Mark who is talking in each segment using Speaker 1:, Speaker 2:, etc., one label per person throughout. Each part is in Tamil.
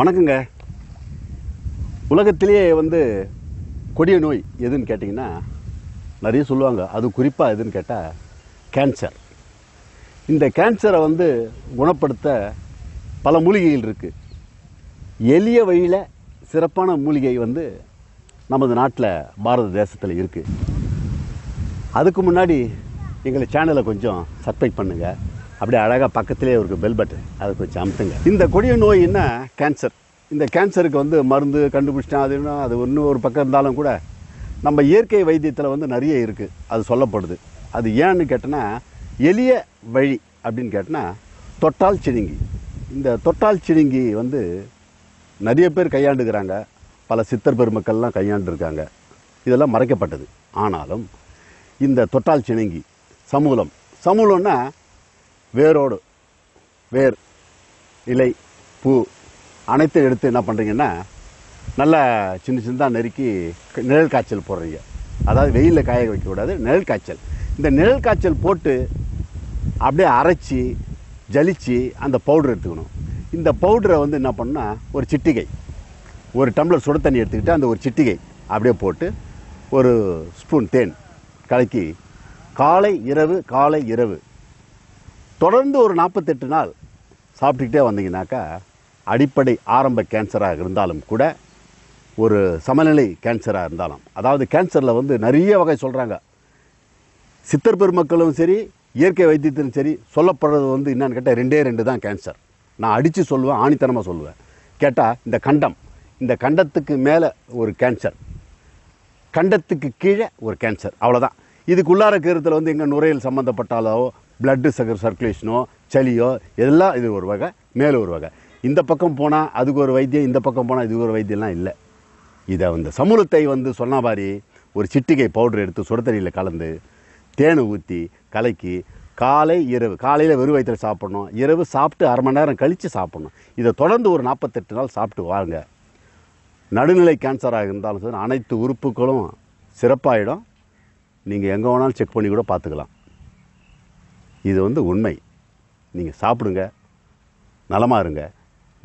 Speaker 1: வணக்கங்க உலகத்திலேயே வந்து கொடிய நோய் எதுன்னு கேட்டிங்கன்னா நிறைய சொல்லுவாங்க அது குறிப்பாக எதுன்னு கேட்டால் கேன்சர் இந்த கேன்சரை வந்து குணப்படுத்த பல மூலிகைகள் இருக்குது எளிய வழியில் சிறப்பான மூலிகை வந்து நமது நாட்டில் பாரத தேசத்தில் இருக்குது அதுக்கு முன்னாடி எங்களை சேனலை கொஞ்சம் சப்ஸ்கிரைப் பண்ணுங்கள் அப்படியே அழகாக பக்கத்துலேயே ஒரு பெல் பட்டன் அதை கொஞ்சம் அமுத்துங்க இந்த கொடிய நோயின்னா கேன்சர் இந்த கேன்சருக்கு வந்து மருந்து கண்டுபிடிச்சிட்டேன் அது இன்னும் அது இன்னும் ஒரு பக்கம் இருந்தாலும் கூட நம்ம இயற்கை வைத்தியத்தில் வந்து நிறைய இருக்குது அது சொல்லப்படுது அது ஏன்னு கேட்டோன்னா எளிய வழி அப்படின்னு கேட்டோன்னா தொட்டால் சிடுங்கி இந்த தொட்டால் சிடுங்கி வந்து நிறைய பேர் கையாண்டுக்கிறாங்க பல சித்தர் பெருமக்கள்லாம் கையாண்டுருக்காங்க இதெல்லாம் மறைக்கப்பட்டது ஆனாலும் இந்த தொட்டால் சிணுங்கி சமூலம் சமூலம்னா வேரோடு வேர் இலை பூ அனைத்தையும் எடுத்து என்ன பண்ணுறீங்கன்னா நல்லா சின்ன சின்னதாக நெருக்கி நிழல் காய்ச்சல் போடுறீங்க அதாவது வெயிலில் காய வைக்கக்கூடாது நிழல் காய்ச்சல் இந்த நிழல் காய்ச்சல் போட்டு அப்படியே அரைச்சி ஜலித்து அந்த பவுடர் எடுத்துக்கணும் இந்த பவுடரை வந்து என்ன பண்ணால் ஒரு சிட்டிகை ஒரு டம்ளர் சுடு தண்ணி எடுத்துக்கிட்டு அந்த ஒரு சிட்டிகை அப்படியே போட்டு ஒரு ஸ்பூன் தேன் கலக்கி காலை இரவு காலை இரவு தொடர்ந்து ஒரு நாற்பத்தெட்டு நாள் சாப்பிட்டுக்கிட்டே வந்தீங்கன்னாக்கா அடிப்படை ஆரம்ப கேன்சராக இருந்தாலும் கூட ஒரு சமநிலை கேன்சராக இருந்தாலும் அதாவது கேன்சரில் வந்து நிறைய வகை சொல்கிறாங்க சித்தர் பெருமக்களும் சரி இயற்கை வைத்தியத்திலும் சரி சொல்லப்படுறது வந்து என்னென்னு கேட்டால் ரெண்டே ரெண்டு தான் கேன்சர் நான் அடித்து சொல்லுவேன் ஆணித்தனமாக சொல்லுவேன் கேட்டால் இந்த கண்டம் இந்த கண்டத்துக்கு மேலே ஒரு கேன்சர் கண்டத்துக்கு கீழே ஒரு கேன்சர் அவ்வளோதான் இதுக்குள்ளார கருத்தில் வந்து எங்கள் நுரையல் சம்மந்தப்பட்டாலோ பிளட்டு சக்கர் சர்க்குலேஷனோ சளியோ இதெல்லாம் இது ஒரு வகை மேலே ஒரு வகை இந்த பக்கம் போனால் அதுக்கு ஒரு வைத்தியம் இந்த பக்கம் போனால் இதுக்கு ஒரு வைத்தியம்லாம் இல்லை இதை அந்த சமூலத்தை வந்து சொன்ன மாதிரி ஒரு சிட்டிகை பவுடர் எடுத்து சுடத்தண்ணியில் கலந்து தேனை ஊற்றி கலக்கி காலை இரவு காலையில் வெறும் வயிற்றில் சாப்பிட்ணும் இரவு சாப்பிட்டு அரை மணி நேரம் கழித்து சாப்பிட்ணும் இதை தொடர்ந்து ஒரு நாற்பத்தெட்டு நாள் சாப்பிட்டு வாங்க நடுநிலை கேன்சராக இருந்தாலும் சரி அனைத்து உறுப்புகளும் சிறப்பாகிடும் நீங்கள் எங்கே வேணாலும் செக் பண்ணி கூட பார்த்துக்கலாம் இது வந்து உண்மை நீங்கள் சாப்பிடுங்க நலமாக இருங்க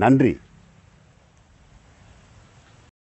Speaker 1: நன்றி